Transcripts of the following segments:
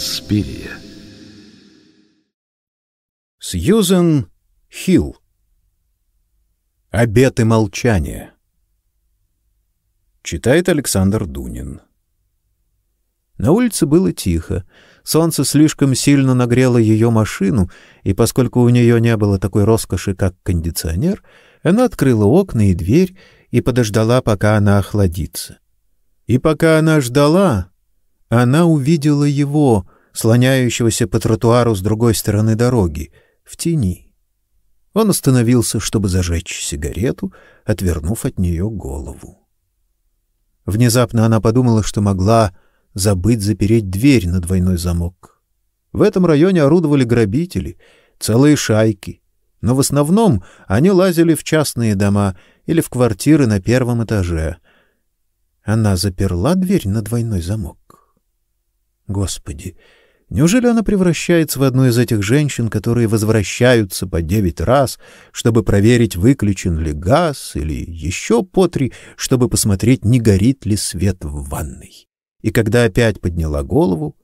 Инспирия. Сьюзен Хилл. Обеты молчания. Читает Александр Дунин. На улице было тихо. Солнце слишком сильно нагрело ее машину, и поскольку у нее не было такой роскоши, как кондиционер, она открыла окна и дверь и подождала, пока она охладится. И пока она ждала, она увидела его, слоняющегося по тротуару с другой стороны дороги, в тени. Он остановился, чтобы зажечь сигарету, отвернув от нее голову. Внезапно она подумала, что могла забыть запереть дверь на двойной замок. В этом районе орудовали грабители, целые шайки, но в основном они лазили в частные дома или в квартиры на первом этаже. Она заперла дверь на двойной замок. Господи, неужели она превращается в одну из этих женщин, которые возвращаются по девять раз, чтобы проверить, выключен ли газ, или еще по три, чтобы посмотреть, не горит ли свет в ванной? И когда опять подняла голову,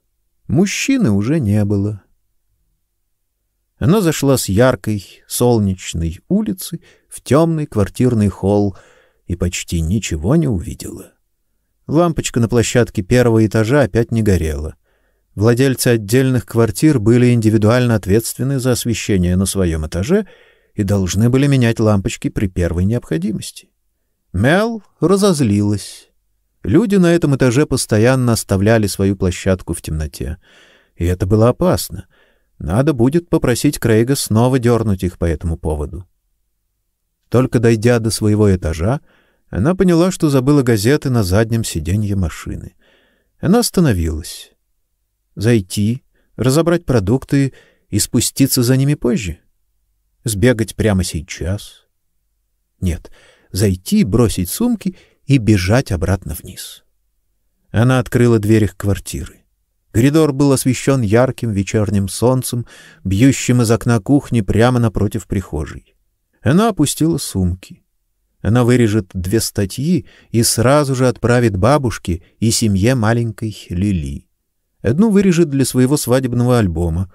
мужчины уже не было. Она зашла с яркой, солнечной улицы в темный квартирный холл и почти ничего не увидела. Лампочка на площадке первого этажа опять не горела. Владельцы отдельных квартир были индивидуально ответственны за освещение на своем этаже и должны были менять лампочки при первой необходимости. Мел разозлилась. Люди на этом этаже постоянно оставляли свою площадку в темноте. И это было опасно. Надо будет попросить Крейга снова дернуть их по этому поводу. Только дойдя до своего этажа, она поняла, что забыла газеты на заднем сиденье машины. Она остановилась. Зайти, разобрать продукты и спуститься за ними позже? Сбегать прямо сейчас? Нет, зайти, бросить сумки и бежать обратно вниз. Она открыла дверь их квартиры. Коридор был освещен ярким вечерним солнцем, бьющим из окна кухни прямо напротив прихожей. Она опустила сумки. Она вырежет две статьи и сразу же отправит бабушке и семье маленькой Лили. Одну вырежет для своего свадебного альбома.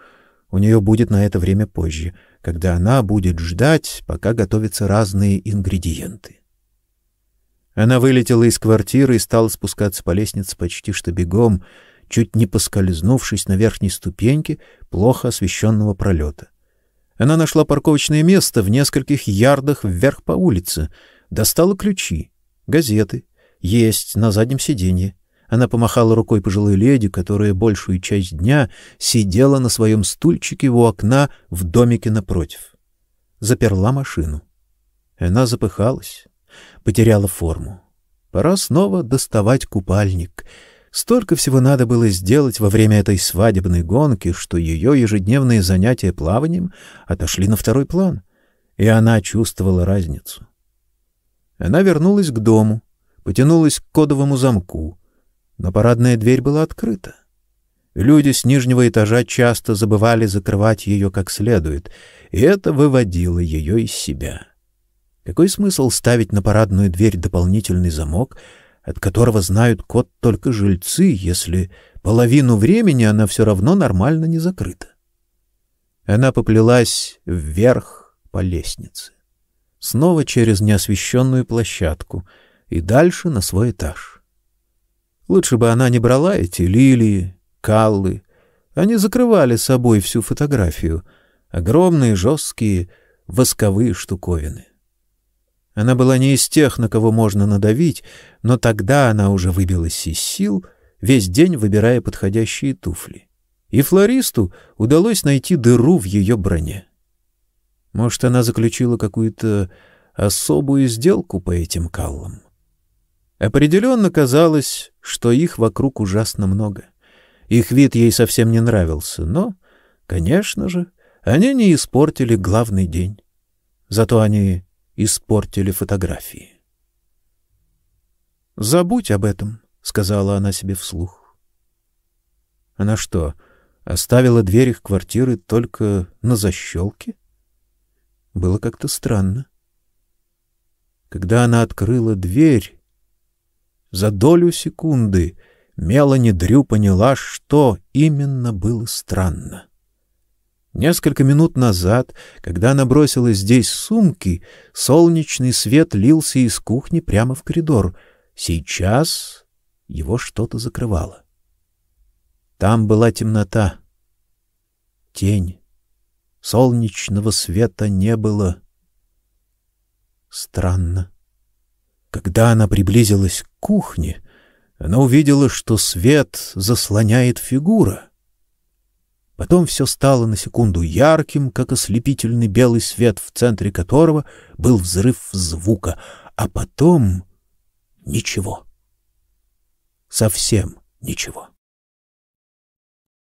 У нее будет на это время позже, когда она будет ждать, пока готовятся разные ингредиенты. Она вылетела из квартиры и стала спускаться по лестнице почти что бегом, чуть не поскользнувшись на верхней ступеньке плохо освещенного пролета. Она нашла парковочное место в нескольких ярдах вверх по улице — Достала ключи, газеты. Есть на заднем сиденье. Она помахала рукой пожилой леди, которая большую часть дня сидела на своем стульчике у окна в домике напротив. Заперла машину. Она запыхалась, потеряла форму. Пора снова доставать купальник. Столько всего надо было сделать во время этой свадебной гонки, что ее ежедневные занятия плаванием отошли на второй план, и она чувствовала разницу. Она вернулась к дому, потянулась к кодовому замку, но парадная дверь была открыта. Люди с нижнего этажа часто забывали закрывать ее как следует, и это выводило ее из себя. Какой смысл ставить на парадную дверь дополнительный замок, от которого знают код только жильцы, если половину времени она все равно нормально не закрыта? Она поплелась вверх по лестнице снова через неосвещенную площадку и дальше на свой этаж. Лучше бы она не брала эти лилии, каллы. Они закрывали собой всю фотографию. Огромные, жесткие, восковые штуковины. Она была не из тех, на кого можно надавить, но тогда она уже выбилась из сил, весь день выбирая подходящие туфли. И флористу удалось найти дыру в ее броне. Может, она заключила какую-то особую сделку по этим каллам? Определенно казалось, что их вокруг ужасно много. Их вид ей совсем не нравился, но, конечно же, они не испортили главный день. Зато они испортили фотографии. «Забудь об этом», — сказала она себе вслух. Она что, оставила дверь их квартиры только на защелке? Было как-то странно. Когда она открыла дверь, за долю секунды Мелани Дрю поняла, что именно было странно. Несколько минут назад, когда она бросила здесь сумки, солнечный свет лился из кухни прямо в коридор. Сейчас его что-то закрывало. Там была темнота, тень солнечного света не было. Странно. Когда она приблизилась к кухне, она увидела, что свет заслоняет фигура. Потом все стало на секунду ярким, как ослепительный белый свет, в центре которого был взрыв звука, а потом ничего. Совсем ничего.